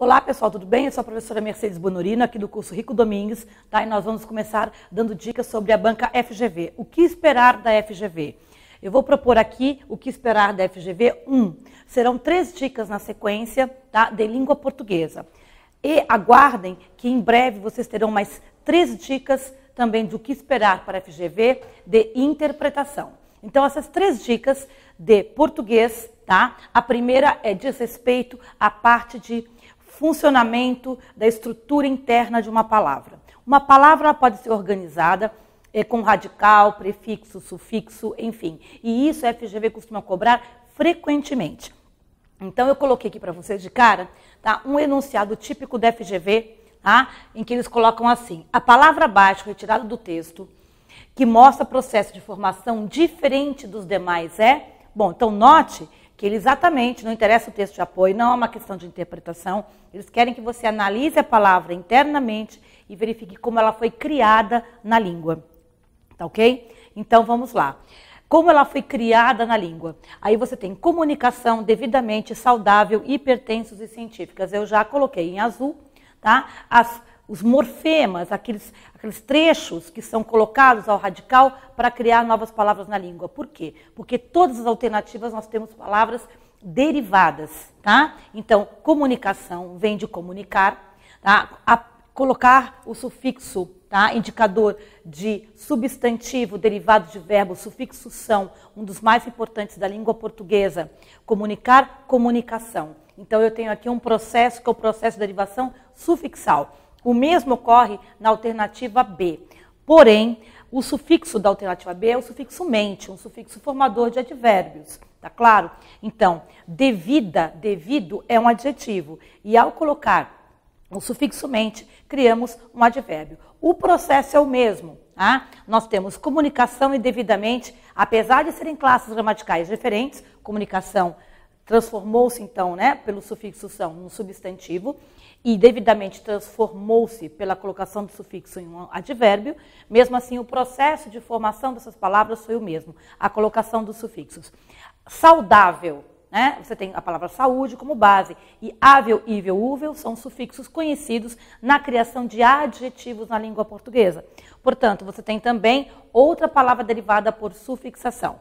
Olá pessoal, tudo bem? Eu sou a professora Mercedes Bonorino, aqui do curso Rico Domingues, tá? E nós vamos começar dando dicas sobre a banca FGV. O que esperar da FGV? Eu vou propor aqui o que esperar da FGV 1. Um, serão três dicas na sequência, tá? De língua portuguesa. E aguardem que em breve vocês terão mais três dicas também do que esperar para a FGV de interpretação. Então, essas três dicas de português, tá? A primeira é diz respeito à parte de funcionamento da estrutura interna de uma palavra. Uma palavra pode ser organizada é, com radical, prefixo, sufixo, enfim. E isso a FGV costuma cobrar frequentemente. Então eu coloquei aqui para vocês de cara tá, um enunciado típico da FGV, tá, em que eles colocam assim: a palavra abaixo retirada do texto, que mostra processo de formação diferente dos demais é. Bom, então note que ele exatamente, não interessa o texto de apoio, não é uma questão de interpretação, eles querem que você analise a palavra internamente e verifique como ela foi criada na língua. Tá ok? Então vamos lá. Como ela foi criada na língua? Aí você tem comunicação devidamente saudável, hipertensos e científicas. Eu já coloquei em azul, tá? As os morfemas, aqueles, aqueles trechos que são colocados ao radical para criar novas palavras na língua. Por quê? Porque todas as alternativas nós temos palavras derivadas, tá? Então, comunicação vem de comunicar, tá? A colocar o sufixo, tá? Indicador de substantivo derivado de verbo, sufixo são, um dos mais importantes da língua portuguesa. Comunicar, comunicação. Então, eu tenho aqui um processo que é o processo de derivação sufixal. O mesmo ocorre na alternativa B. Porém, o sufixo da alternativa B é o sufixo mente, um sufixo formador de advérbios. Tá claro? Então, devida, devido é um adjetivo. E ao colocar o sufixo mente, criamos um advérbio. O processo é o mesmo. Tá? Nós temos comunicação e devidamente, apesar de serem classes gramaticais diferentes, comunicação transformou-se então, né, pelo sufixo são, num substantivo e devidamente transformou-se pela colocação do sufixo em um advérbio, mesmo assim o processo de formação dessas palavras foi o mesmo, a colocação dos sufixos. Saudável, né? Você tem a palavra saúde como base e ável, ível, úvel são sufixos conhecidos na criação de adjetivos na língua portuguesa. Portanto, você tem também outra palavra derivada por sufixação.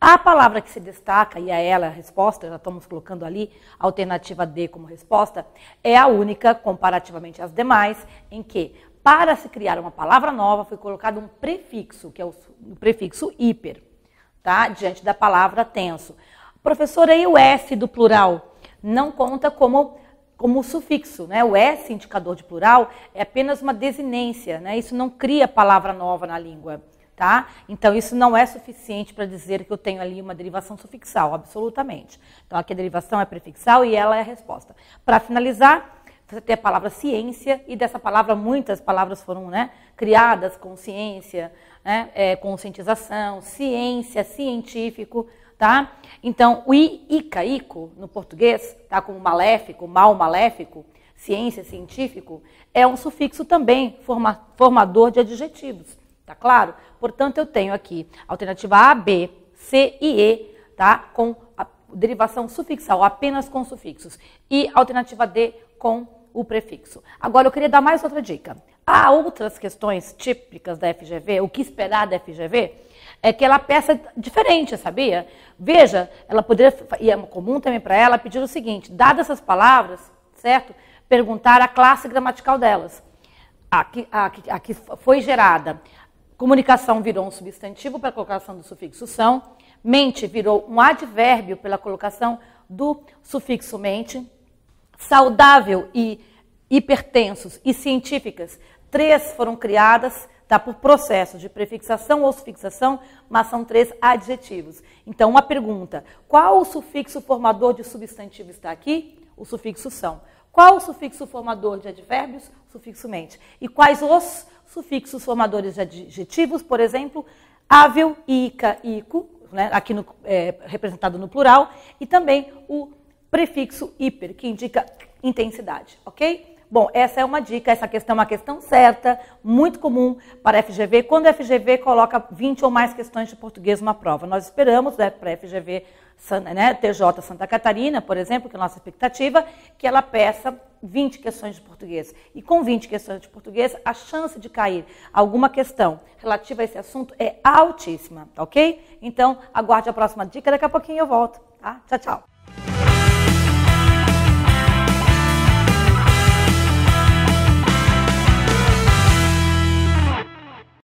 A palavra que se destaca, e a é ela a resposta, já estamos colocando ali a alternativa D como resposta, é a única, comparativamente às demais, em que, para se criar uma palavra nova, foi colocado um prefixo, que é o, prefixo hiper, tá? diante da palavra tenso. Professora, e o S do plural não conta como como sufixo, né? O S, indicador de plural, é apenas uma desinência, né? Isso não cria palavra nova na língua. Tá? Então, isso não é suficiente para dizer que eu tenho ali uma derivação sufixal, absolutamente. Então, aqui a derivação é prefixal e ela é a resposta. Para finalizar, você tem a palavra ciência, e dessa palavra muitas palavras foram né, criadas, consciência, né, é, conscientização, ciência, científico, tá? Então, o i, ica, ico, no português, tá como maléfico, mal maléfico, ciência, científico, é um sufixo também forma, formador de adjetivos. Tá claro? Portanto, eu tenho aqui alternativa A, B, C e E, tá? Com derivação sufixal, apenas com sufixos. E alternativa D com o prefixo. Agora, eu queria dar mais outra dica. Há outras questões típicas da FGV, o que esperar da FGV, é que ela peça diferente, sabia? Veja, ela poderia, e é comum também para ela, pedir o seguinte: dadas essas palavras, certo? Perguntar a classe gramatical delas a que, a, a que foi gerada, Comunicação virou um substantivo pela colocação do sufixo são. Mente virou um advérbio pela colocação do sufixo mente. Saudável e hipertensos e científicas, três foram criadas tá, por processos de prefixação ou sufixação, mas são três adjetivos. Então, uma pergunta: qual o sufixo formador de substantivo está aqui? O sufixo são. Qual o sufixo formador de advérbios? Sufixo mente. E quais os sufixos formadores de adjetivos, por exemplo, ável, ica, ico, né, aqui no, é, representado no plural, e também o prefixo hiper, que indica intensidade, ok? Bom, essa é uma dica, essa questão é uma questão certa, muito comum para a FGV, quando a FGV coloca 20 ou mais questões de português numa prova. Nós esperamos né, para a FGV né, TJ Santa Catarina, por exemplo, que é a nossa expectativa, que ela peça 20 questões de português. E com 20 questões de português, a chance de cair alguma questão relativa a esse assunto é altíssima, ok? Então, aguarde a próxima dica, daqui a pouquinho eu volto, tá? Tchau, tchau.